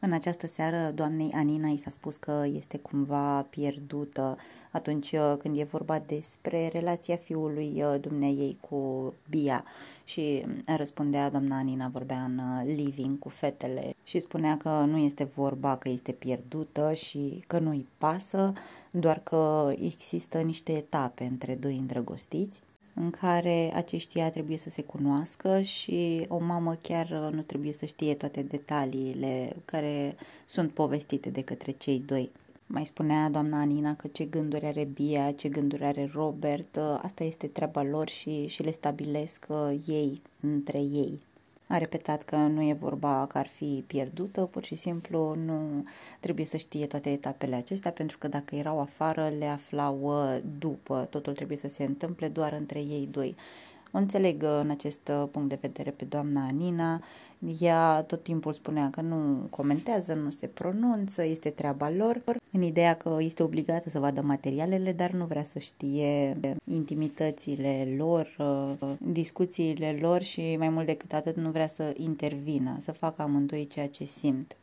În această seară, doamnei Anina i s-a spus că este cumva pierdută atunci uh, când e vorba despre relația fiului uh, dumneiei cu Bia și uh, răspundea doamna Anina, vorbea în living cu fetele și spunea că nu este vorba că este pierdută și că nu-i pasă, doar că există niște etape între doi îndrăgostiți în care aceștia trebuie să se cunoască și o mamă chiar uh, nu trebuie să știe toate detaliile care sunt povestite de către cei doi. Mai spunea doamna Anina că ce gânduri are Bia, ce gânduri are Robert, uh, asta este treaba lor și, și le stabilesc uh, ei între ei. A repetat că nu e vorba că ar fi pierdută, pur și simplu nu trebuie să știe toate etapele acestea, pentru că dacă erau afară, le aflau uh, după. Totul trebuie să se întâmple doar între ei doi. O înțeleg uh, în acest uh, punct de vedere pe doamna Anina. Ea tot timpul spunea că nu comentează, nu se pronunță, este treaba lor, în ideea că este obligată să vadă materialele, dar nu vrea să știe intimitățile lor, uh, discuțiile lor și mai mult decât atât nu vrea să intervină, să facă amândoi ceea ce simt.